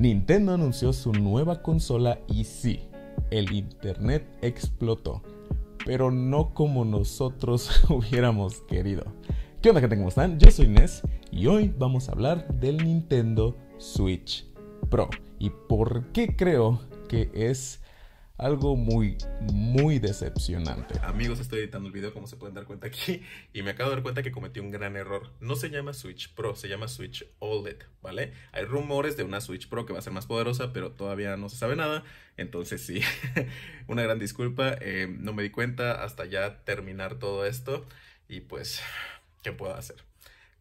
Nintendo anunció su nueva consola y sí, el Internet explotó, pero no como nosotros hubiéramos querido. ¿Qué onda gente? ¿Cómo están? Yo soy Nes y hoy vamos a hablar del Nintendo Switch Pro y por qué creo que es algo muy, muy decepcionante. Amigos, estoy editando el video como se pueden dar cuenta aquí y me acabo de dar cuenta que cometí un gran error. No se llama Switch Pro, se llama Switch OLED, ¿vale? Hay rumores de una Switch Pro que va a ser más poderosa, pero todavía no se sabe nada. Entonces sí, una gran disculpa, eh, no me di cuenta hasta ya terminar todo esto y pues, ¿qué puedo hacer?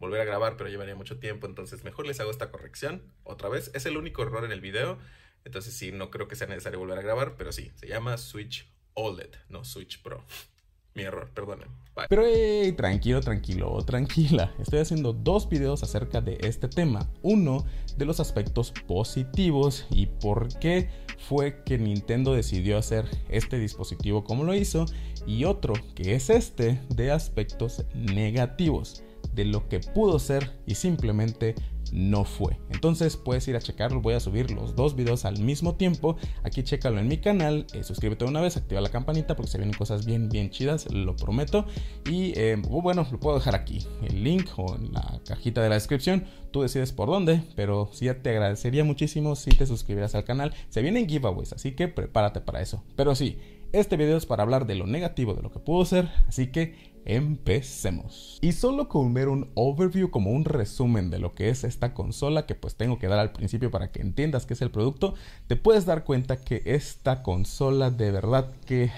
Volver a grabar, pero llevaría mucho tiempo, entonces mejor les hago esta corrección. Otra vez, es el único error en el video. Entonces sí, no creo que sea necesario volver a grabar, pero sí, se llama Switch OLED, no Switch Pro. Mi error, perdonen. Pero hey, tranquilo, tranquilo, tranquila. Estoy haciendo dos videos acerca de este tema. Uno de los aspectos positivos y por qué fue que Nintendo decidió hacer este dispositivo como lo hizo. Y otro que es este de aspectos negativos de lo que pudo ser y simplemente no fue. Entonces puedes ir a checarlo, voy a subir los dos videos al mismo tiempo. Aquí chécalo en mi canal, eh, suscríbete una vez, activa la campanita porque se vienen cosas bien, bien chidas, lo prometo. Y em, uh, bueno, lo puedo dejar aquí, el link o en la cajita de la descripción, tú decides por dónde, pero sí te agradecería muchísimo si te suscribieras al canal. Se vienen giveaways, así que prepárate para eso. Pero sí, este video es para hablar de lo negativo, de lo que pudo ser, así que Empecemos. Y solo con ver un overview como un resumen de lo que es esta consola que pues tengo que dar al principio para que entiendas qué es el producto, te puedes dar cuenta que esta consola de verdad que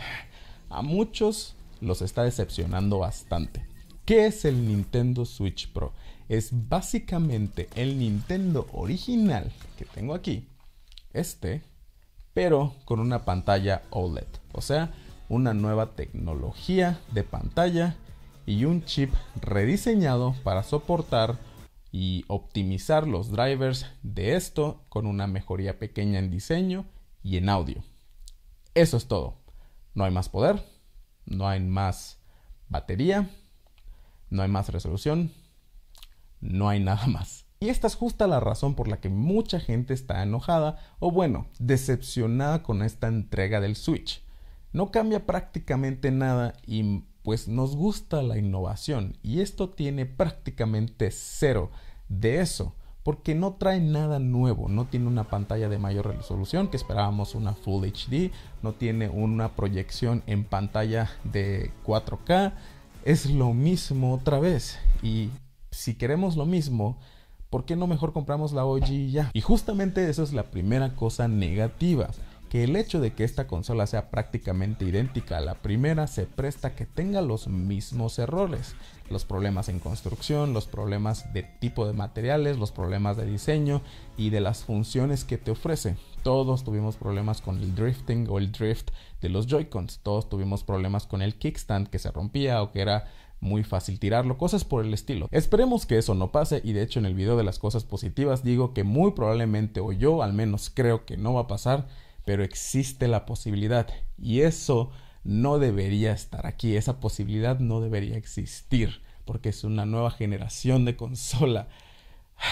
a muchos los está decepcionando bastante. ¿Qué es el Nintendo Switch Pro? Es básicamente el Nintendo original que tengo aquí, este, pero con una pantalla OLED. O sea, una nueva tecnología de pantalla y un chip rediseñado para soportar y optimizar los drivers de esto con una mejoría pequeña en diseño y en audio. Eso es todo. No hay más poder, no hay más batería, no hay más resolución, no hay nada más. Y esta es justa la razón por la que mucha gente está enojada o bueno, decepcionada con esta entrega del Switch. No cambia prácticamente nada y pues nos gusta la innovación y esto tiene prácticamente cero de eso porque no trae nada nuevo, no tiene una pantalla de mayor resolución que esperábamos una Full HD, no tiene una proyección en pantalla de 4K, es lo mismo otra vez y si queremos lo mismo, ¿por qué no mejor compramos la OG ya? Y justamente eso es la primera cosa negativa que el hecho de que esta consola sea prácticamente idéntica a la primera se presta que tenga los mismos errores, los problemas en construcción, los problemas de tipo de materiales, los problemas de diseño y de las funciones que te ofrece. Todos tuvimos problemas con el drifting o el drift de los Joy-Cons, todos tuvimos problemas con el kickstand que se rompía o que era muy fácil tirarlo, cosas por el estilo. Esperemos que eso no pase y de hecho en el video de las cosas positivas digo que muy probablemente o yo al menos creo que no va a pasar pero existe la posibilidad y eso no debería estar aquí, esa posibilidad no debería existir porque es una nueva generación de consola.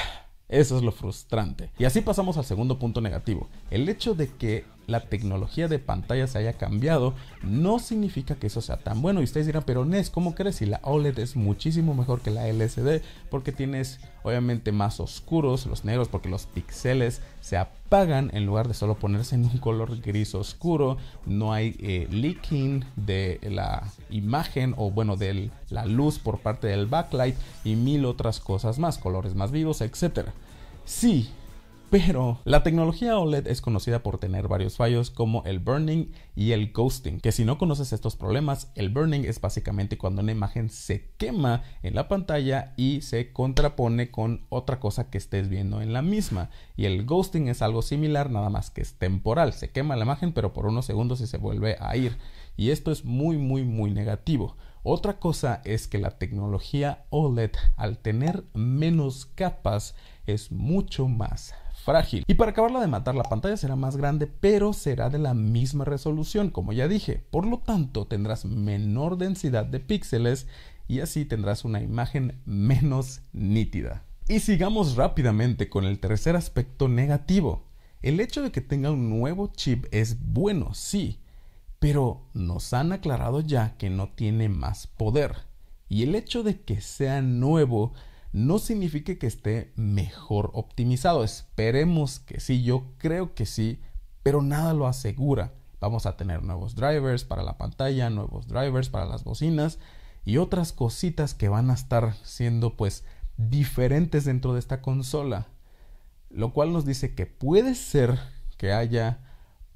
Eso es lo frustrante. Y así pasamos al segundo punto negativo, el hecho de que la tecnología de pantalla se haya cambiado, no significa que eso sea tan bueno. Y ustedes dirán, pero Nes, ¿cómo crees? Si la OLED es muchísimo mejor que la LCD, porque tienes obviamente más oscuros los negros, porque los píxeles se apagan en lugar de solo ponerse en un color gris oscuro. No hay eh, leaking de la imagen o bueno, de la luz por parte del backlight y mil otras cosas más, colores más vivos, etcétera. Sí, pero la tecnología OLED es conocida por tener varios fallos como el burning y el ghosting, que si no conoces estos problemas, el burning es básicamente cuando una imagen se quema en la pantalla y se contrapone con otra cosa que estés viendo en la misma. Y el ghosting es algo similar, nada más que es temporal, se quema la imagen pero por unos segundos y se vuelve a ir. Y esto es muy, muy, muy negativo. Otra cosa es que la tecnología OLED al tener menos capas es mucho más y para acabarla de matar, la pantalla será más grande, pero será de la misma resolución, como ya dije. Por lo tanto, tendrás menor densidad de píxeles y así tendrás una imagen menos nítida. Y sigamos rápidamente con el tercer aspecto negativo. El hecho de que tenga un nuevo chip es bueno, sí, pero nos han aclarado ya que no tiene más poder. Y el hecho de que sea nuevo no significa que esté mejor optimizado. Esperemos que sí, yo creo que sí, pero nada lo asegura. Vamos a tener nuevos drivers para la pantalla, nuevos drivers para las bocinas y otras cositas que van a estar siendo pues diferentes dentro de esta consola. Lo cual nos dice que puede ser que haya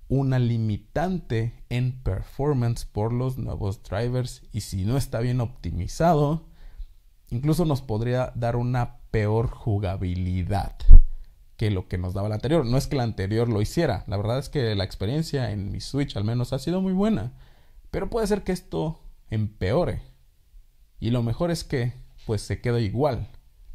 una limitante en performance por los nuevos drivers y si no está bien optimizado, Incluso nos podría dar una peor jugabilidad que lo que nos daba la anterior. No es que la anterior lo hiciera. La verdad es que la experiencia en mi Switch al menos ha sido muy buena. Pero puede ser que esto empeore. Y lo mejor es que pues se queda igual.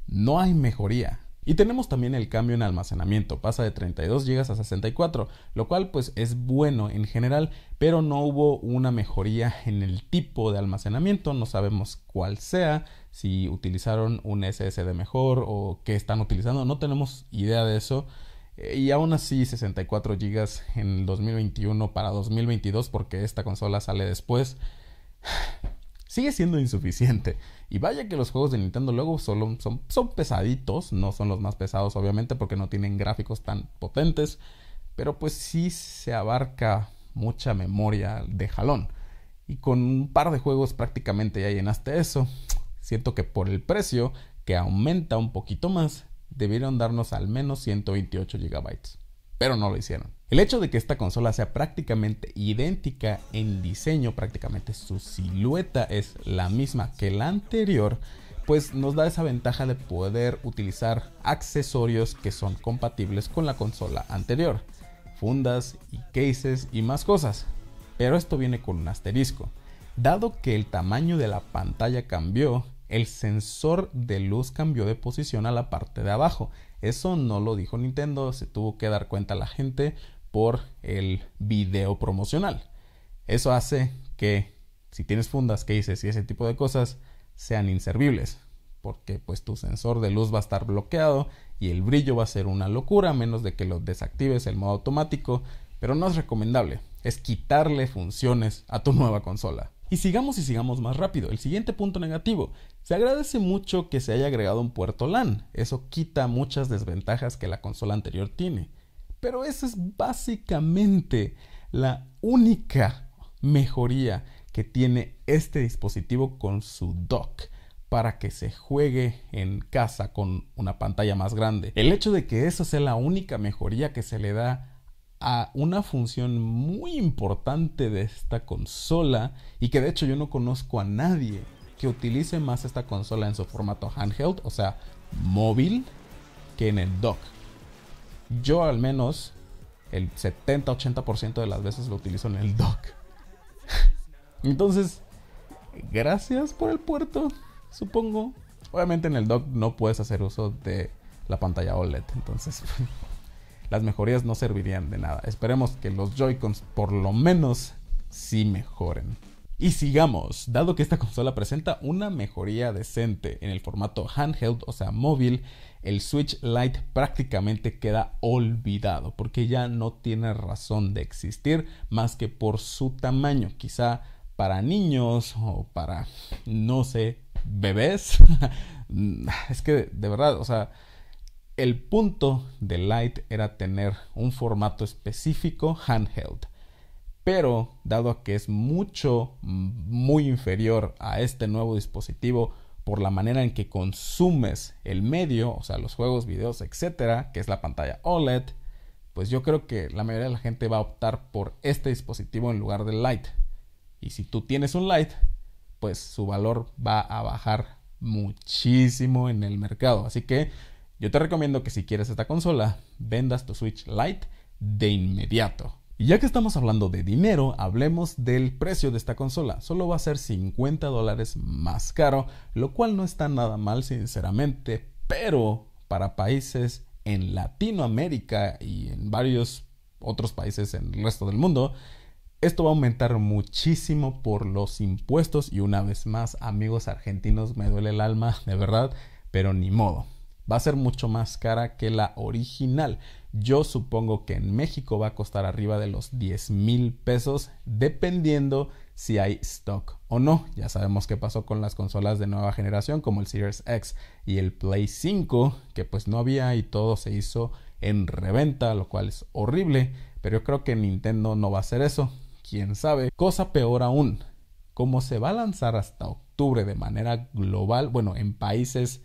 No hay mejoría. Y tenemos también el cambio en almacenamiento, pasa de 32 GB a 64, lo cual pues es bueno en general, pero no hubo una mejoría en el tipo de almacenamiento, no sabemos cuál sea, si utilizaron un SSD mejor o qué están utilizando, no tenemos idea de eso. Eh, y aún así 64 GB en 2021 para 2022 porque esta consola sale después sigue siendo insuficiente. Y vaya que los juegos de Nintendo luego solo son, son pesaditos, no son los más pesados obviamente porque no tienen gráficos tan potentes, pero pues sí se abarca mucha memoria de jalón. Y con un par de juegos prácticamente ya llenaste eso. Siento que por el precio, que aumenta un poquito más, debieron darnos al menos 128 GB. Pero no lo hicieron. El hecho de que esta consola sea prácticamente idéntica en diseño, prácticamente su silueta es la misma que la anterior, pues nos da esa ventaja de poder utilizar accesorios que son compatibles con la consola anterior, fundas y cases y más cosas. Pero esto viene con un asterisco. Dado que el tamaño de la pantalla cambió, el sensor de luz cambió de posición a la parte de abajo. Eso no lo dijo Nintendo, se tuvo que dar cuenta la gente por el video promocional. Eso hace que si tienes fundas, cases y ese tipo de cosas sean inservibles, porque pues tu sensor de luz va a estar bloqueado y el brillo va a ser una locura, a menos de que lo desactives el modo automático, pero no es recomendable, es quitarle funciones a tu nueva consola. Y sigamos y sigamos más rápido. El siguiente punto negativo. Se agradece mucho que se haya agregado un puerto LAN. Eso quita muchas desventajas que la consola anterior tiene. Pero esa es básicamente la única mejoría que tiene este dispositivo con su dock para que se juegue en casa con una pantalla más grande. El hecho de que esa sea la única mejoría que se le da a una función muy importante de esta consola y que de hecho yo no conozco a nadie que utilice más esta consola en su formato handheld, o sea, móvil, que en el dock. Yo al menos el 70-80% de las veces lo utilizo en el dock. Entonces, gracias por el puerto, supongo. Obviamente en el dock no puedes hacer uso de la pantalla OLED, entonces las mejorías no servirían de nada. Esperemos que los Joy-Cons por lo menos sí mejoren. Y sigamos, dado que esta consola presenta una mejoría decente en el formato handheld, o sea móvil, el Switch Lite prácticamente queda olvidado porque ya no tiene razón de existir más que por su tamaño. Quizá para niños o para, no sé, bebés. es que de verdad, o sea, el punto de Lite era tener un formato específico handheld. Pero dado que es mucho, muy inferior a este nuevo dispositivo, por la manera en que consumes el medio, o sea, los juegos, videos, etcétera, que es la pantalla OLED, pues yo creo que la mayoría de la gente va a optar por este dispositivo en lugar del Lite. Y si tú tienes un Lite, pues su valor va a bajar muchísimo en el mercado. Así que yo te recomiendo que si quieres esta consola, vendas tu Switch Lite de inmediato. Y ya que estamos hablando de dinero, hablemos del precio de esta consola. Solo va a ser 50 dólares más caro, lo cual no está nada mal sinceramente, pero para países en Latinoamérica y en varios otros países en el resto del mundo, esto va a aumentar muchísimo por los impuestos y una vez más, amigos argentinos, me duele el alma, de verdad, pero ni modo. Va a ser mucho más cara que la original. Yo supongo que en México va a costar arriba de los 10 mil pesos dependiendo si hay stock o no. Ya sabemos qué pasó con las consolas de nueva generación como el Series X y el Play 5, que pues no había y todo se hizo en reventa, lo cual es horrible. Pero yo creo que Nintendo no va a hacer eso. Quién sabe. Cosa peor aún, como se va a lanzar hasta octubre de manera global, bueno, en países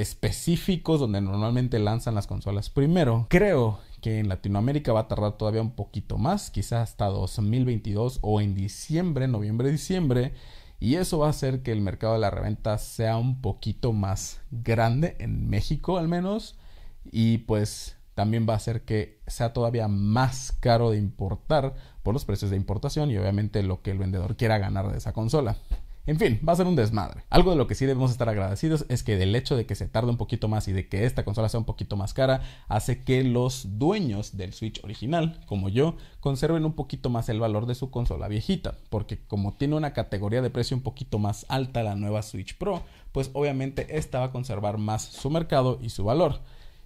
específicos donde normalmente lanzan las consolas primero. Creo que en Latinoamérica va a tardar todavía un poquito más, quizás hasta 2022 o en diciembre, noviembre, diciembre. Y eso va a hacer que el mercado de la reventa sea un poquito más grande en México al menos. Y pues también va a hacer que sea todavía más caro de importar por los precios de importación y obviamente lo que el vendedor quiera ganar de esa consola. En fin, va a ser un desmadre. Algo de lo que sí debemos estar agradecidos es que del hecho de que se tarde un poquito más y de que esta consola sea un poquito más cara, hace que los dueños del Switch original, como yo, conserven un poquito más el valor de su consola viejita, porque como tiene una categoría de precio un poquito más alta la nueva Switch Pro, pues obviamente esta va a conservar más su mercado y su valor.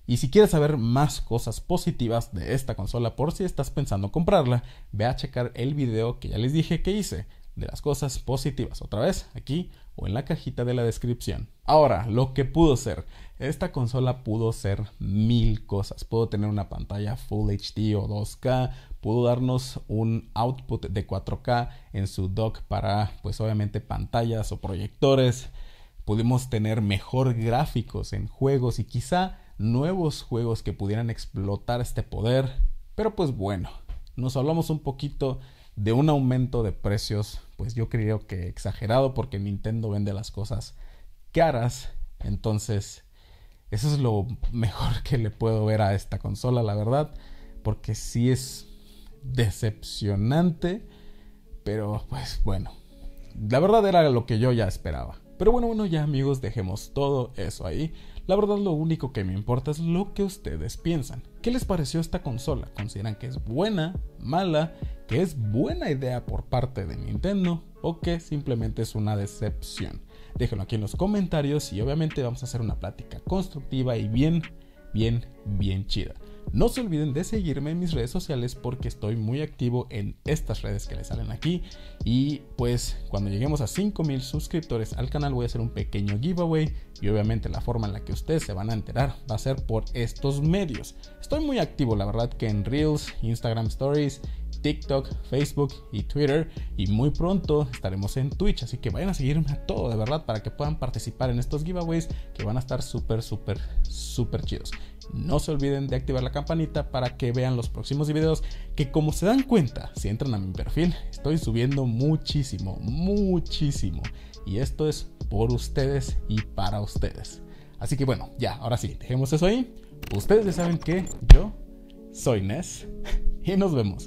Y si quieres saber más cosas positivas de esta consola por si estás pensando comprarla, ve a checar el video que ya les dije que hice de las cosas positivas. Otra vez, aquí o en la cajita de la descripción. Ahora, lo que pudo ser. Esta consola pudo ser mil cosas. Pudo tener una pantalla Full HD o 2K. Pudo darnos un output de 4K en su dock para, pues obviamente, pantallas o proyectores. Pudimos tener mejor gráficos en juegos y quizá nuevos juegos que pudieran explotar este poder. Pero pues bueno, nos hablamos un poquito de un aumento de precios, pues yo creo que exagerado porque Nintendo vende las cosas caras. Entonces, eso es lo mejor que le puedo ver a esta consola, la verdad. Porque sí es decepcionante. Pero pues bueno. La verdad era lo que yo ya esperaba. Pero bueno, bueno, ya amigos, dejemos todo eso ahí. La verdad lo único que me importa es lo que ustedes piensan. ¿Qué les pareció esta consola? ¿Consideran que es buena, mala? que es buena idea por parte de Nintendo o que simplemente es una decepción. Déjenlo aquí en los comentarios y obviamente vamos a hacer una plática constructiva y bien, bien, bien chida. No se olviden de seguirme en mis redes sociales porque estoy muy activo en estas redes que les salen aquí. Y pues cuando lleguemos a 5000 suscriptores al canal voy a hacer un pequeño giveaway. Y obviamente la forma en la que ustedes se van a enterar va a ser por estos medios. Estoy muy activo, la verdad que en Reels, Instagram Stories TikTok, Facebook y Twitter. Y muy pronto estaremos en Twitch. Así que vayan a seguirme a todo, de verdad, para que puedan participar en estos giveaways que van a estar súper, súper, súper chidos. No se olviden de activar la campanita para que vean los próximos videos. Que como se dan cuenta, si entran a mi perfil, estoy subiendo muchísimo, muchísimo. Y esto es por ustedes y para ustedes. Así que bueno, ya, ahora sí, dejemos eso ahí. Ustedes ya saben que yo soy Nes y nos vemos